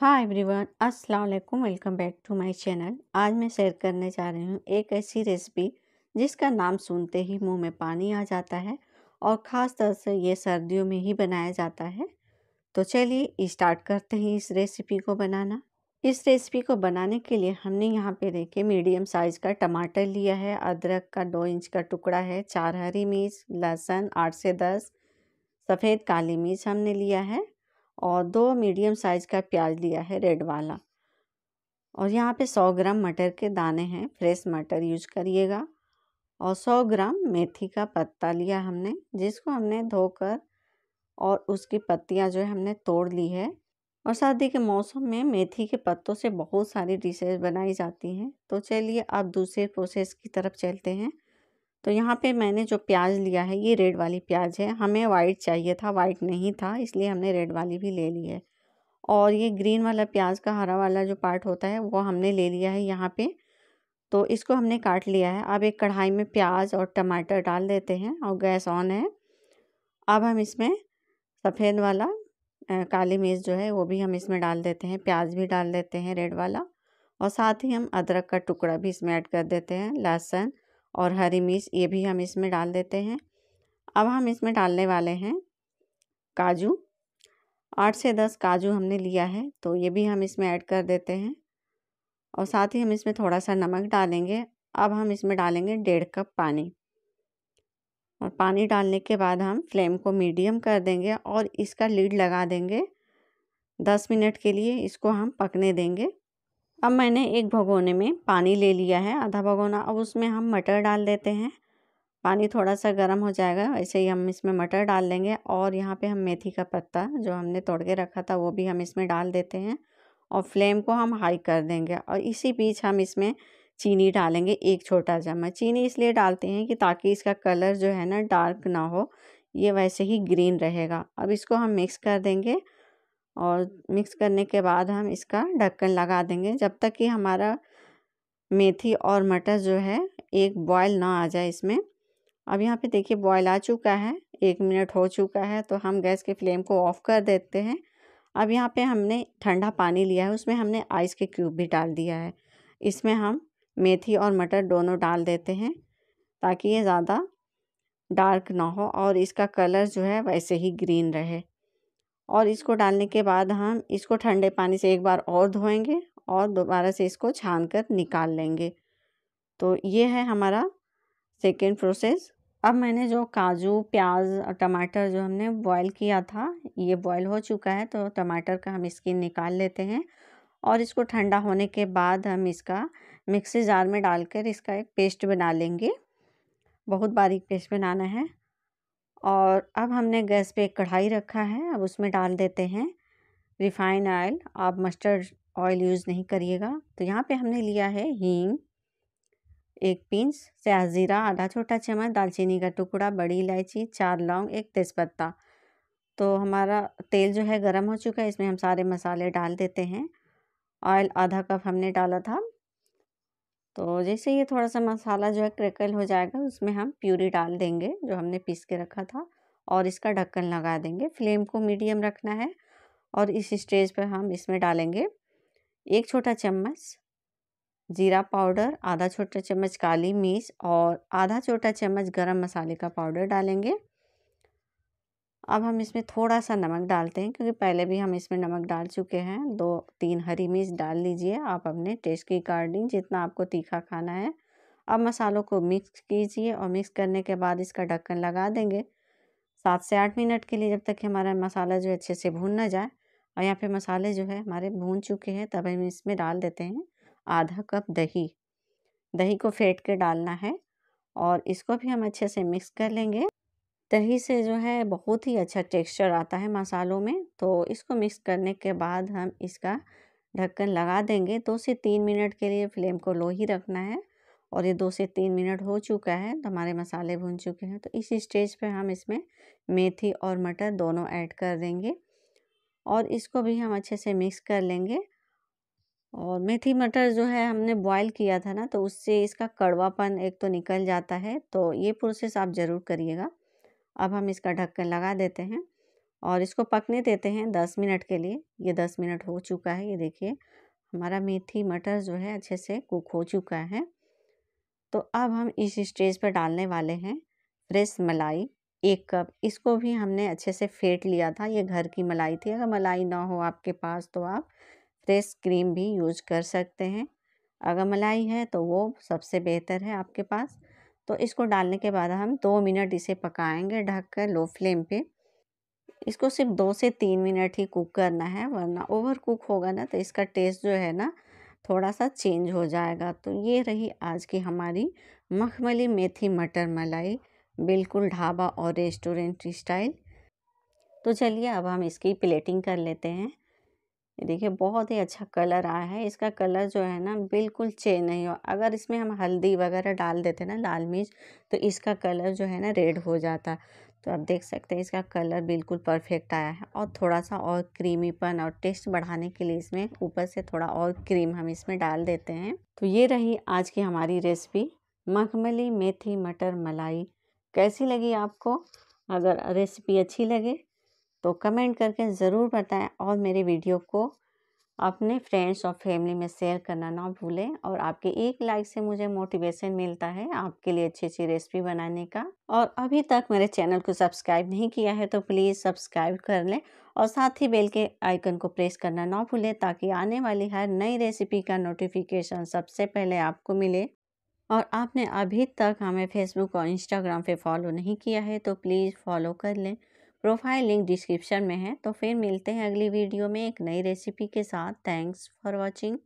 हाय everyone अस्सलाम वालेकुम welcome back to my channel आज मैं शेयर करने जा रही हूँ एक ऐसी रेसिपी जिसका नाम सुनते ही मुंह में पानी आ जाता है और ख़ास तौर से ये सर्दियों में ही बनाया जाता है तो चलिए स्टार्ट करते हैं इस रेसिपी को बनाना इस रेसिपी को बनाने के लिए हमने यहाँ पे देखे मीडियम साइज़ का टमाटर लिया है अदरक का दो इंच का टुकड़ा है चार हरी मिर्च लहसुन आठ से दस सफ़ेद काली मिर्च हमने लिया है और दो मीडियम साइज़ का प्याज लिया है रेड वाला और यहाँ पे 100 ग्राम मटर के दाने हैं फ्रेश मटर यूज करिएगा और 100 ग्राम मेथी का पत्ता लिया हमने जिसको हमने धोकर और उसकी पत्तियाँ जो है हमने तोड़ ली है और सर्दी के मौसम में मेथी के पत्तों से बहुत सारी डिशेज बनाई जाती हैं तो चलिए अब दूसरे प्रोसेस की तरफ चलते हैं तो यहाँ पे मैंने जो प्याज लिया है ये रेड वाली प्याज है हमें वाइट चाहिए था वाइट नहीं था इसलिए हमने रेड वाली भी ले ली है और ये ग्रीन वाला प्याज का हरा वाला जो पार्ट होता है वो हमने ले लिया है यहाँ पे तो इसको हमने काट लिया है अब एक कढ़ाई में प्याज और टमाटर डाल देते हैं और गैस ऑन है अब हम इसमें सफ़ेद वाला काली मिर्च जो है वो भी हम इसमें डाल देते हैं प्याज भी डाल देते हैं रेड वाला और साथ ही हम अदरक का टुकड़ा भी इसमें ऐड कर देते हैं लहसुन और हरी मिर्च ये भी हम इसमें डाल देते हैं अब हम इसमें डालने वाले हैं काजू आठ से दस काजू हमने लिया है तो ये भी हम इसमें ऐड कर देते हैं और साथ ही हम इसमें थोड़ा सा नमक डालेंगे अब हम इसमें डालेंगे डेढ़ कप पानी और पानी डालने के बाद हम फ्लेम को मीडियम कर देंगे और इसका लीड लगा देंगे दस मिनट के लिए इसको हम पकने देंगे अब मैंने एक भगोने में पानी ले लिया है आधा भगोना अब उसमें हम मटर डाल देते हैं पानी थोड़ा सा गर्म हो जाएगा ऐसे ही हम इसमें मटर डाल लेंगे और यहाँ पे हम मेथी का पत्ता जो हमने तोड़ के रखा था वो भी हम इसमें डाल देते हैं और फ्लेम को हम हाई कर देंगे और इसी बीच हम इसमें चीनी डालेंगे एक छोटा चम्मच चीनी इसलिए डालते हैं कि ताकि इसका कलर जो है ना डार्क ना हो ये वैसे ही ग्रीन रहेगा अब इसको हम मिक्स कर देंगे और मिक्स करने के बाद हम इसका ढक्कन लगा देंगे जब तक कि हमारा मेथी और मटर जो है एक बॉयल ना आ जाए इसमें अब यहाँ पे देखिए बॉयल आ चुका है एक मिनट हो चुका है तो हम गैस के फ्लेम को ऑफ़ कर देते हैं अब यहाँ पे हमने ठंडा पानी लिया है उसमें हमने आइस के क्यूब भी डाल दिया है इसमें हम मेथी और मटर दोनों डाल देते हैं ताकि ये ज़्यादा डार्क ना हो और इसका कलर जो है वैसे ही ग्रीन रहे और इसको डालने के बाद हम इसको ठंडे पानी से एक बार और धोएंगे और दोबारा से इसको छान कर निकाल लेंगे तो ये है हमारा सेकेंड प्रोसेस अब मैंने जो काजू प्याज और टमाटर जो हमने बॉईल किया था ये बॉईल हो चुका है तो टमाटर का हम स्किन निकाल लेते हैं और इसको ठंडा होने के बाद हम इसका मिक्सी जार में डालकर इसका एक पेस्ट बना लेंगे बहुत बारीक पेस्ट बनाना है और अब हमने गैस पे एक कढ़ाई रखा है अब उसमें डाल देते हैं रिफाइन ऑयल आप मस्टर्ड ऑयल यूज़ नहीं करिएगा तो यहाँ पे हमने लिया है हींग एक पिंच सियाजीरा आधा छोटा चम्मच दालचीनी का टुकड़ा बड़ी इलायची चार लौंग एक तेज़पत्ता तो हमारा तेल जो है गर्म हो चुका है इसमें हम सारे मसाले डाल देते हैं ऑयल आधा कप हमने डाला था तो जैसे ये थोड़ा सा मसाला जो है क्रेकल हो जाएगा उसमें हम प्यूरी डाल देंगे जो हमने पीस के रखा था और इसका ढक्कन लगा देंगे फ्लेम को मीडियम रखना है और इस स्टेज पर हम इसमें डालेंगे एक छोटा चम्मच जीरा पाउडर आधा छोटा चम्मच काली मिर्च और आधा छोटा चम्मच गरम मसाले का पाउडर डालेंगे अब हम इसमें थोड़ा सा नमक डालते हैं क्योंकि पहले भी हम इसमें नमक डाल चुके हैं दो तीन हरी मिर्च डाल लीजिए आप अपने टेस्ट के अकॉर्डिंग जितना आपको तीखा खाना है अब मसालों को मिक्स कीजिए और मिक्स करने के बाद इसका ढक्कन लगा देंगे सात से आठ मिनट के लिए जब तक हमारा मसाला जो है अच्छे से भून ना जाए और यहाँ पे मसाले जो है हमारे भून चुके हैं तब हम इसमें डाल देते हैं आधा कप दही दही को फेंट के डालना है और इसको भी हम अच्छे से मिक्स कर लेंगे दही से जो है बहुत ही अच्छा टेक्सचर आता है मसालों में तो इसको मिक्स करने के बाद हम इसका ढक्कन लगा देंगे दो से तीन मिनट के लिए फ्लेम को लो ही रखना है और ये दो से तीन मिनट हो चुका है तो हमारे मसाले भुन चुके हैं तो इस स्टेज पे हम इसमें मेथी और मटर दोनों ऐड कर देंगे और इसको भी हम अच्छे से मिक्स कर लेंगे और मेथी मटर जो है हमने बॉईल किया था ना तो उससे इसका कड़वापन एक तो निकल जाता है तो ये प्रोसेस आप ज़रूर करिएगा अब हम इसका ढक्कन लगा देते हैं और इसको पकने देते हैं दस मिनट के लिए ये दस मिनट हो चुका है ये देखिए हमारा मेथी मटर जो है अच्छे से कुक हो चुका है तो अब हम इस स्टेज पर डालने वाले हैं फ्रेश मलाई एक कप इसको भी हमने अच्छे से फेंट लिया था ये घर की मलाई थी अगर मलाई ना हो आपके पास तो आप फ्रेश क्रीम भी यूज कर सकते हैं अगर मलाई है तो वो सबसे बेहतर है आपके पास तो इसको डालने के बाद हम दो मिनट इसे पकाएंगे ढक कर लो फ्लेम पे इसको सिर्फ दो से तीन मिनट ही कुक करना है वरना ओवर कुक होगा ना तो इसका टेस्ट जो है ना थोड़ा सा चेंज हो जाएगा तो ये रही आज की हमारी मखमली मेथी मटर मलाई बिल्कुल ढाबा और रेस्टोरेंट स्टाइल तो चलिए अब हम इसकी प्लेटिंग कर लेते हैं ये देखिए बहुत ही अच्छा कलर आया है इसका कलर जो है ना बिल्कुल चेंज नहीं हो अगर इसमें हम हल्दी वगैरह डाल देते ना लाल मिर्च तो इसका कलर जो है ना रेड हो जाता तो आप देख सकते हैं इसका कलर बिल्कुल परफेक्ट आया है और थोड़ा सा और क्रीमीपन और टेस्ट बढ़ाने के लिए इसमें ऊपर से थोड़ा और क्रीम हम इसमें डाल देते हैं तो ये रही आज की हमारी रेसिपी मखमली मेथी मटर मलाई कैसी लगी आपको अगर रेसिपी अच्छी लगे तो कमेंट करके ज़रूर बताएं और मेरे वीडियो को अपने फ्रेंड्स और फैमिली में शेयर करना ना भूलें और आपके एक लाइक से मुझे मोटिवेशन मिलता है आपके लिए अच्छी अच्छी रेसिपी बनाने का और अभी तक मेरे चैनल को सब्सक्राइब नहीं किया है तो प्लीज़ सब्सक्राइब कर लें और साथ ही बेल के आइकन को प्रेस करना ना भूलें ताकि आने वाली हर नई रेसिपी का नोटिफिकेशन सबसे पहले आपको मिले और आपने अभी तक हमें फेसबुक और इंस्टाग्राम पर फॉलो नहीं किया है तो प्लीज़ फॉलो कर लें प्रोफाइल लिंक डिस्क्रिप्शन में है तो फिर मिलते हैं अगली वीडियो में एक नई रेसिपी के साथ थैंक्स फॉर वॉचिंग